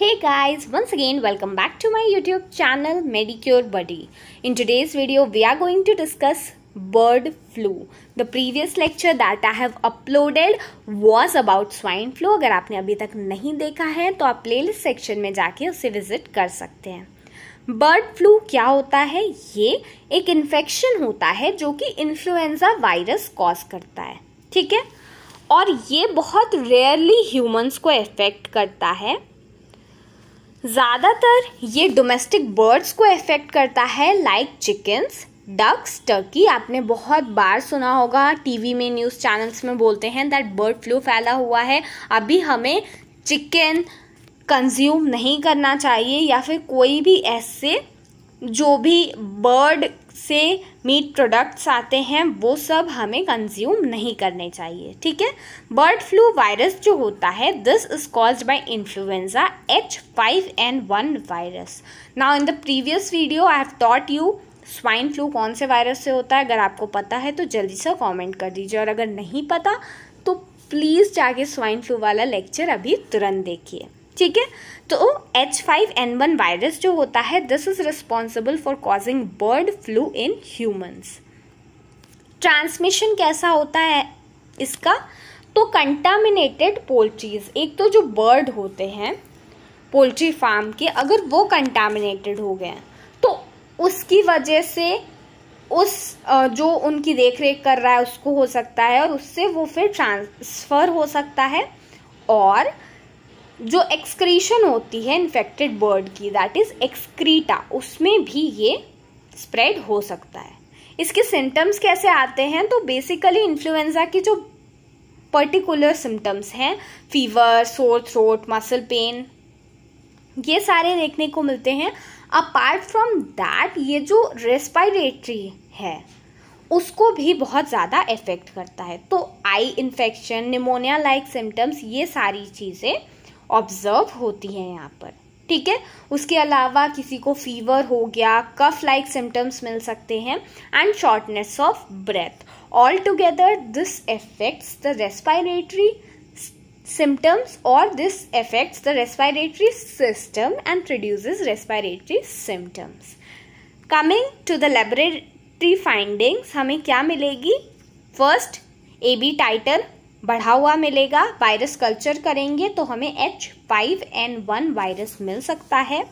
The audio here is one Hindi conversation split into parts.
Hey guys, once again welcome back to my YouTube channel Medicure Buddy. In today's video, we are going to discuss bird flu. The previous lecture that I have uploaded was about swine flu. अगर आपने अभी तक नहीं देखा है तो आप प्लेलिस्ट सेक्शन में जाके उसे विजिट कर सकते हैं बर्ड फ्लू क्या होता है ये एक इन्फेक्शन होता है जो कि इन्फ्लुएंजा वायरस कॉज करता है ठीक है और ये बहुत रेयरली ह्यूमंस को अफेक्ट करता है ज़्यादातर ये डोमेस्टिक बर्ड्स को इफ़ेक्ट करता है लाइक चिकन्स डक्स टर्की आपने बहुत बार सुना होगा टीवी में न्यूज़ चैनल्स में बोलते हैं दैट बर्ड फ्लू फैला हुआ है अभी हमें चिकन कंज्यूम नहीं करना चाहिए या फिर कोई भी ऐसे जो भी बर्ड से मीट प्रोडक्ट्स आते हैं वो सब हमें कंज्यूम नहीं करने चाहिए ठीक है बर्ड फ्लू वायरस जो होता है this is caused by influenza H five N one virus now in the previous video I have taught you swine flu कौन से वायरस से होता है अगर आपको पता है तो जल्दी से कॉमेंट कर दीजिए और अगर नहीं पता तो प्लीज़ जाके स्वाइन फ्लू वाला लेक्चर अभी तुरंत देखिए ठीक है तो H five N one virus जो होता है this is responsible for causing bird flu in humans transmission कैसा होता है इसका तो कंटामिनेटेड पोल्ट्रीज एक तो जो बर्ड होते हैं पोल्ट्री फार्म के अगर वो कंटामिनेटेड हो गए तो उसकी वजह से उस जो उनकी देख रेख कर रहा है उसको हो सकता है और उससे वो फिर ट्रांसफ़र हो सकता है और जो एक्सक्रीशन होती है इन्फेक्टेड बर्ड की दैट इज़ एक्सक्रीटा उसमें भी ये स्प्रेड हो सकता है इसके सिम्टम्स कैसे आते हैं तो बेसिकली इन्फ्लुएंज़ा की जो पर्टिकुलर सिम्टम्स हैं fever sore throat muscle pain ये सारे देखने को मिलते हैं अपार्ट फ्रॉम दैट ये जो रेस्पिरेटरी है उसको भी बहुत ज़्यादा इफ़ेक्ट करता है तो eye infection pneumonia like symptoms ये सारी चीज़ें ऑब्जर्व होती है यहाँ पर ठीक है उसके अलावा किसी को फीवर हो गया कफ लाइक सिम्टम्स मिल सकते हैं and shortness of breath all together this effects the respiratory symptoms और this effects the respiratory system and produces respiratory symptoms coming to the laboratory findings हमें क्या मिलेगी फर्स्ट ए बी टाइटल बढ़ा हुआ मिलेगा वायरस कल्चर करेंगे तो हमें H five N one virus मिल सकता है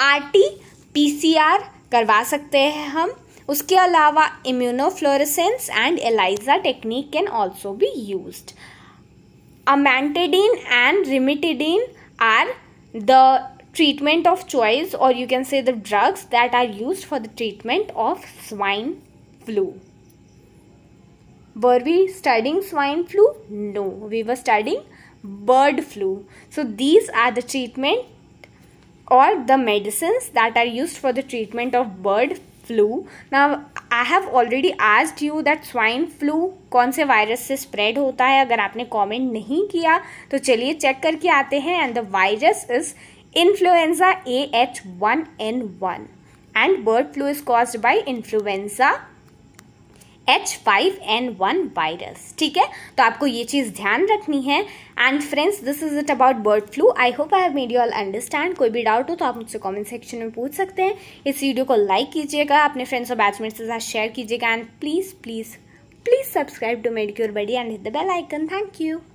R T P C R करवा सकते हैं हम उसके अलावा immunofluorescence and ELISA technique can also be use amantadine and rimantadine are the treatment of choice और you can say the drugs that are use for the treatment of swine flu Were we studying swine flu? No, we were studying bird flu. So these are the treatment or the medicines that are used for the treatment of bird flu. Now I have already asked you that swine flu कौन से वायरस से स्प्रेड होता है अगर आपने कमेंट नहीं किया तो चलिए चेक करके आते हैं and the virus is influenza A H one N one and bird flu is caused by influenza H five N one virus ठीक है तो आपको ये चीज़ ध्यान रखनी है and friends this is it about bird flu I hope I have made you all understand कोई भी डाउट हो तो आप मुझसे कमेंट सेक्शन में पूछ सकते हैं इस वीडियो को लाइक कीजिएगा अपने फ्रेंड्स और बैचमेट्स के साथ शेयर कीजिएगा and please please please subscribe to Med Cure Buddy and hit the bell icon thank you